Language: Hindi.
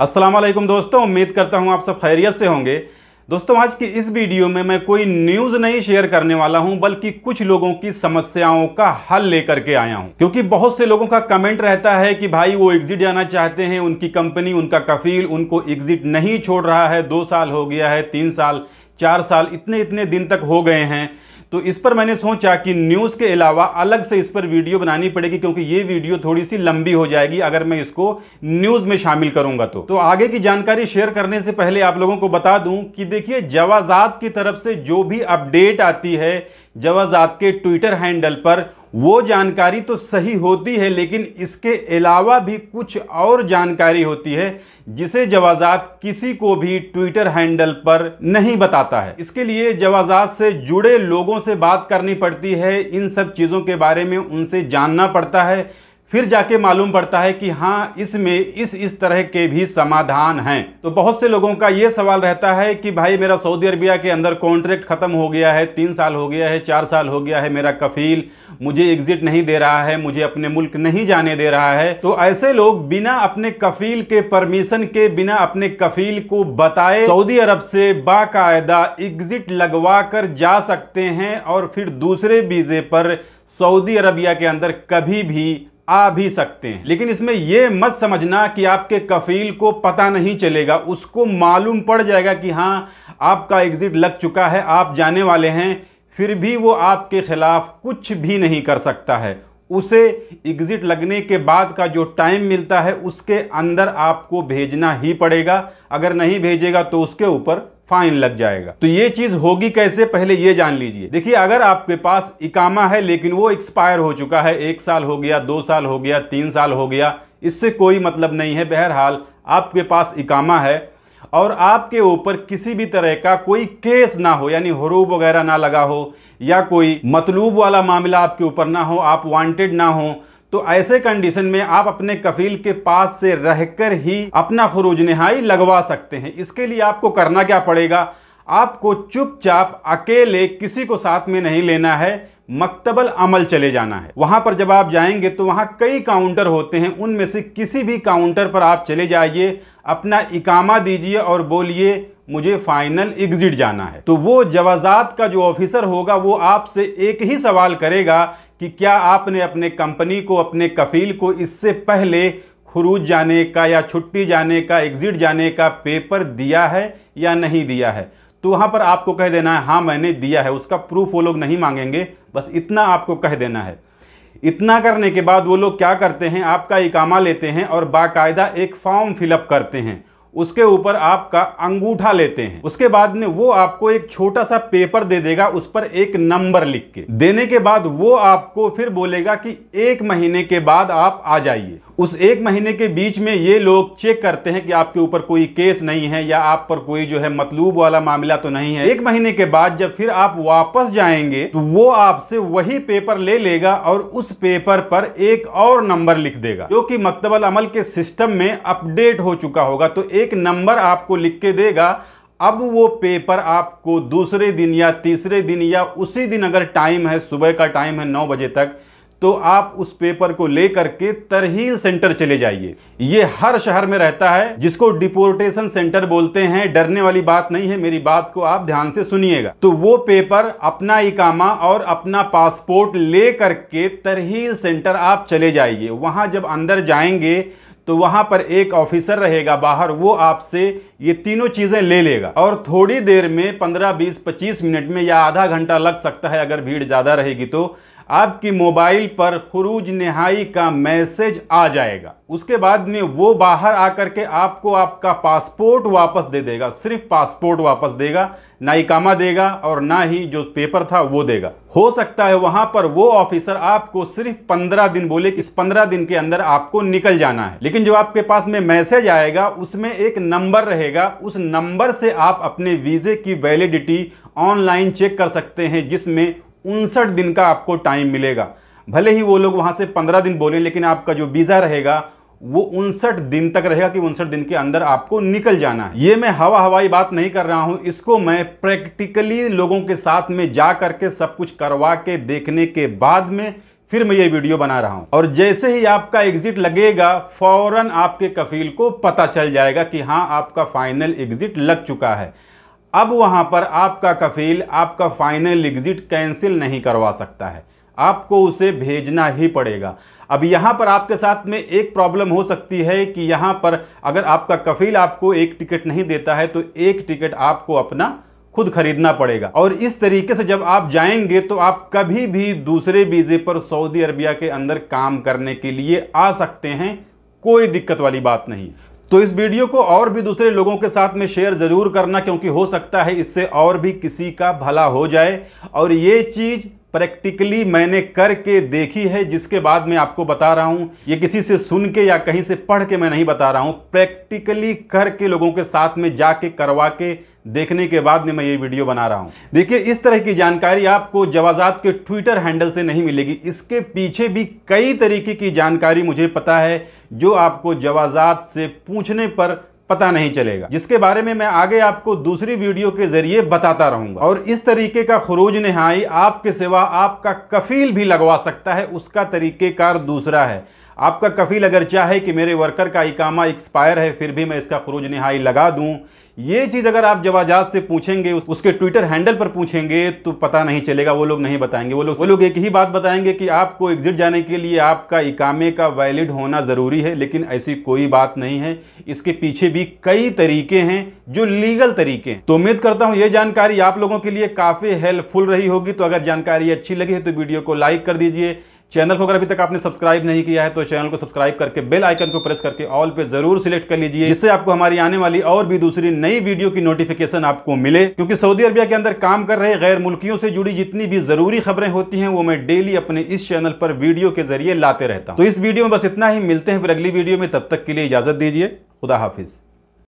असलम दोस्तों उम्मीद करता हूँ आप सब खैरियत से होंगे दोस्तों आज की इस वीडियो में मैं कोई न्यूज़ नहीं शेयर करने वाला हूं बल्कि कुछ लोगों की समस्याओं का हल लेकर के आया हूं क्योंकि बहुत से लोगों का कमेंट रहता है कि भाई वो एग्जिट जाना चाहते हैं उनकी कंपनी उनका कफील उनको एग्जिट नहीं छोड़ रहा है दो साल हो गया है तीन साल चार साल इतने इतने दिन तक हो गए हैं तो इस पर मैंने सोचा कि न्यूज़ के अलावा अलग से इस पर वीडियो बनानी पड़ेगी क्योंकि ये वीडियो थोड़ी सी लंबी हो जाएगी अगर मैं इसको न्यूज़ में शामिल करूंगा तो तो आगे की जानकारी शेयर करने से पहले आप लोगों को बता दूं कि देखिए जवाजात की तरफ से जो भी अपडेट आती है जवाजात के ट्विटर हैंडल पर वो जानकारी तो सही होती है लेकिन इसके अलावा भी कुछ और जानकारी होती है जिसे जवाजात किसी को भी ट्विटर हैंडल पर नहीं बताता है इसके लिए जवाजात से जुड़े लोगों से बात करनी पड़ती है इन सब चीज़ों के बारे में उनसे जानना पड़ता है फिर जाके मालूम पड़ता है कि हाँ इसमें इस इस तरह के भी समाधान हैं तो बहुत से लोगों का ये सवाल रहता है कि भाई मेरा सऊदी अरबिया के अंदर कॉन्ट्रैक्ट ख़त्म हो गया है तीन साल हो गया है चार साल हो गया है मेरा कफील मुझे एग्ज़िट नहीं दे रहा है मुझे अपने मुल्क नहीं जाने दे रहा है तो ऐसे लोग बिना अपने कफील के परमिशन के बिना अपने कफील को बताए सऊदी अरब से बाकायदा एग्ज़िट लगवा कर जा सकते हैं और फिर दूसरे वीज़े पर सऊदी अरबिया के अंदर कभी भी आ भी सकते हैं लेकिन इसमें यह मत समझना कि आपके कफील को पता नहीं चलेगा उसको मालूम पड़ जाएगा कि हाँ आपका एग्ज़िट लग चुका है आप जाने वाले हैं फिर भी वो आपके ख़िलाफ़ कुछ भी नहीं कर सकता है उसे एग्ज़िट लगने के बाद का जो टाइम मिलता है उसके अंदर आपको भेजना ही पड़ेगा अगर नहीं भेजेगा तो उसके ऊपर फाइन लग जाएगा तो ये चीज होगी कैसे पहले ये जान लीजिए देखिए अगर आपके पास इकामा है लेकिन वो एक्सपायर हो चुका है एक साल हो गया दो साल हो गया तीन साल हो गया इससे कोई मतलब नहीं है बहरहाल आपके पास इकामा है और आपके ऊपर किसी भी तरह का कोई केस ना हो यानी हरूब वगैरह ना लगा हो या कोई मतलूब वाला मामला आपके ऊपर ना हो आप वांटेड ना हो तो ऐसे कंडीशन में आप अपने कफील के पास से रहकर ही अपना खरूज नहाई लगवा सकते हैं इसके लिए आपको करना क्या पड़ेगा आपको चुपचाप अकेले किसी को साथ में नहीं लेना है मकतबल अमल चले जाना है वहां पर जब आप जाएंगे तो वहाँ कई काउंटर होते हैं उनमें से किसी भी काउंटर पर आप चले जाइए अपना इकामा दीजिए और बोलिए मुझे फाइनल एग्जिट जाना है तो वो जवाजात का जो ऑफिसर होगा वो आपसे एक ही सवाल करेगा कि क्या आपने अपने कंपनी को अपने कफील को इससे पहले खरूज जाने का या छुट्टी जाने का एग्ज़िट जाने का पेपर दिया है या नहीं दिया है तो वहाँ पर आपको कह देना है हाँ मैंने दिया है उसका प्रूफ वो लोग नहीं मांगेंगे बस इतना आपको कह देना है इतना करने के बाद वो लोग क्या करते हैं आपका इकामा लेते हैं और बाकायदा एक फॉर्म फिलअप करते हैं उसके ऊपर आपका अंगूठा लेते हैं उसके बाद में वो आपको एक छोटा सा पेपर दे देगा उस पर एक नंबर लिख के देने के बाद वो आपको फिर बोलेगा कि एक महीने के बाद आप आ जाइए उस एक महीने के बीच में ये लोग चेक करते हैं कि आपके ऊपर कोई केस नहीं है या आप पर कोई जो है मतलूब वाला मामला तो नहीं है एक महीने के बाद जब फिर आप वापस जाएंगे तो वो आपसे वही पेपर ले लेगा और उस पेपर पर एक और नंबर लिख देगा जो कि मकतबल अमल के सिस्टम में अपडेट हो चुका होगा तो एक नंबर आपको लिख के देगा अब वो पेपर आपको दूसरे दिन या तीसरे दिन या उसी दिन अगर टाइम है सुबह का टाइम है नौ बजे तक तो आप उस पेपर को लेकर के तरहील सेंटर चले जाइए ये हर शहर में रहता है जिसको डिपोर्टेशन सेंटर बोलते हैं डरने वाली बात नहीं है मेरी बात को आप ध्यान से सुनिएगा तो वो पेपर अपना इकामा और अपना पासपोर्ट ले करके तरहील सेंटर आप चले जाइए वहां जब अंदर जाएंगे तो वहाँ पर एक ऑफिसर रहेगा बाहर वो आपसे ये तीनों चीज़ें ले लेगा और थोड़ी देर में 15, 20, 25 मिनट में या आधा घंटा लग सकता है अगर भीड़ ज़्यादा रहेगी तो आपकी मोबाइल पर खरूज नहाई का मैसेज आ जाएगा उसके बाद में वो बाहर आकर के आपको आपका पासपोर्ट वापस दे देगा सिर्फ पासपोर्ट वापस देगा ना इकामा देगा और ना ही जो पेपर था वो देगा हो सकता है वहां पर वो ऑफिसर आपको सिर्फ पंद्रह दिन बोले कि इस पंद्रह दिन के अंदर आपको निकल जाना है लेकिन जो आपके पास में मैसेज आएगा उसमें एक नंबर रहेगा उस नंबर से आप अपने वीज़े की वैलिडिटी ऑनलाइन चेक कर सकते हैं जिसमें उनसठ दिन का आपको टाइम मिलेगा भले ही वो लोग वहाँ से पंद्रह दिन बोलें लेकिन आपका जो वीज़ा रहेगा वो उनसठ दिन तक रहेगा कि उनसठ दिन के अंदर आपको निकल जाना है ये मैं हवा हवाई बात नहीं कर रहा हूँ इसको मैं प्रैक्टिकली लोगों के साथ में जा करके सब कुछ करवा के देखने के बाद में फिर मैं ये वीडियो बना रहा हूँ और जैसे ही आपका एग्जिट लगेगा फौरन आपके कफील को पता चल जाएगा कि हाँ आपका फाइनल एग्जिट लग चुका है अब वहाँ पर आपका कफील आपका फाइनल एग्ज़िट कैंसिल नहीं करवा सकता है आपको उसे भेजना ही पड़ेगा अब यहाँ पर आपके साथ में एक प्रॉब्लम हो सकती है कि यहाँ पर अगर आपका कफील आपको एक टिकट नहीं देता है तो एक टिकट आपको अपना खुद खरीदना पड़ेगा और इस तरीके से जब आप जाएंगे तो आप कभी भी दूसरे वीज़े पर सऊदी अरबिया के अंदर काम करने के लिए आ सकते हैं कोई दिक्कत वाली बात नहीं तो इस वीडियो को और भी दूसरे लोगों के साथ में शेयर ज़रूर करना क्योंकि हो सकता है इससे और भी किसी का भला हो जाए और ये चीज़ प्रैक्टिकली मैंने करके देखी है जिसके बाद मैं आपको बता रहा हूँ ये किसी से सुन के या कहीं से पढ़ के मैं नहीं बता रहा हूँ प्रैक्टिकली करके लोगों के साथ में जाके करवा के देखने के बाद में मैं ये वीडियो बना रहा हूँ देखिए इस तरह की जानकारी आपको जवाजात के ट्विटर हैंडल से नहीं मिलेगी इसके पीछे भी कई तरीके की जानकारी मुझे पता है जो आपको जवाजात से पूछने पर पता नहीं चलेगा जिसके बारे में मैं आगे आपको दूसरी वीडियो के जरिए बताता रहूंगा और इस तरीके का खरूज नहाई आपके सिवा आपका कफील भी लगवा सकता है उसका तरीकेकार दूसरा है आपका कफील अगर चाहे कि मेरे वर्कर का इकामा एक्सपायर है फिर भी मैं इसका खरूज नहाई लगा दूँ ये चीज़ अगर आप जवाजात से पूछेंगे उस, उसके ट्विटर हैंडल पर पूछेंगे तो पता नहीं चलेगा वो लोग नहीं बताएंगे वो लोग वो लोग एक ही बात बताएंगे कि आपको एग्जिट जाने के लिए आपका इकामे का वैलिड होना ज़रूरी है लेकिन ऐसी कोई बात नहीं है इसके पीछे भी कई तरीके हैं जो लीगल तरीके हैं तो उम्मीद करता हूं यह जानकारी आप लोगों के लिए काफ़ी हेल्पफुल रही होगी तो अगर जानकारी अच्छी लगी है तो वीडियो को लाइक कर दीजिए चैनल को अगर अभी तक आपने सब्सक्राइब नहीं किया है तो चैनल को सब्सक्राइब करके बेल आइकन को प्रेस करके ऑल पे जरूर सिलेक्ट कर लीजिए जिससे आपको हमारी आने वाली और भी दूसरी नई वीडियो की नोटिफिकेशन आपको मिले क्योंकि सऊदी अरबिया के अंदर काम कर रहे गैर मुल्कियों से जुड़ी जितनी भी जरूरी खबरें होती हैं वो मैं डेली अपने इस चैनल पर वीडियो के जरिए लाते रहता हूँ तो इस वीडियो में बस इतना ही मिलते हैं फिर अगली वीडियो में तब तक के लिए इजाजत दीजिए खुदा हाफिज़